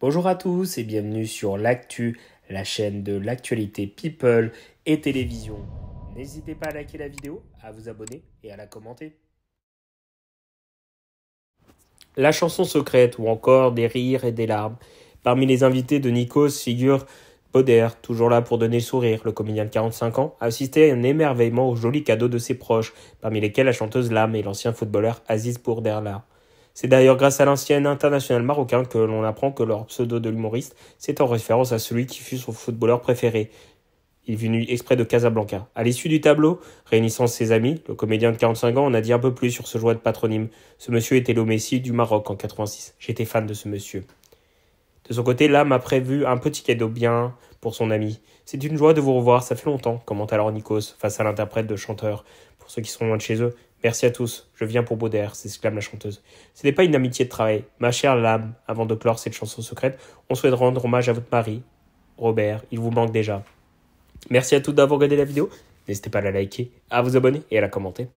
Bonjour à tous et bienvenue sur l'actu, la chaîne de l'actualité people et télévision. N'hésitez pas à liker la vidéo, à vous abonner et à la commenter. La chanson secrète ou encore des rires et des larmes. Parmi les invités de Nikos figure Poder, toujours là pour donner le sourire, le comédien de 45 ans, a assisté à un émerveillement au joli cadeau de ses proches, parmi lesquels la chanteuse Lame et l'ancien footballeur Aziz Bourderla. C'est d'ailleurs grâce à l'ancien international marocain que l'on apprend que leur pseudo de l'humoriste, c'est en référence à celui qui fut son footballeur préféré. Il est venu exprès de Casablanca. À l'issue du tableau, réunissant ses amis, le comédien de 45 ans on a dit un peu plus sur ce joueur de patronyme. Ce monsieur était le Messi du Maroc en 86. J'étais fan de ce monsieur. De son côté, l'âme a prévu un petit cadeau bien pour son ami. C'est une joie de vous revoir, ça fait longtemps, commente alors Nikos, face à l'interprète de chanteur. Pour ceux qui sont loin de chez eux, Merci à tous, je viens pour Baudère, s'exclame la chanteuse. Ce n'est pas une amitié de travail. Ma chère lame, avant de clore cette chanson secrète, on souhaite rendre hommage à votre mari, Robert, il vous manque déjà. Merci à tous d'avoir regardé la vidéo, n'hésitez pas à la liker, à vous abonner et à la commenter.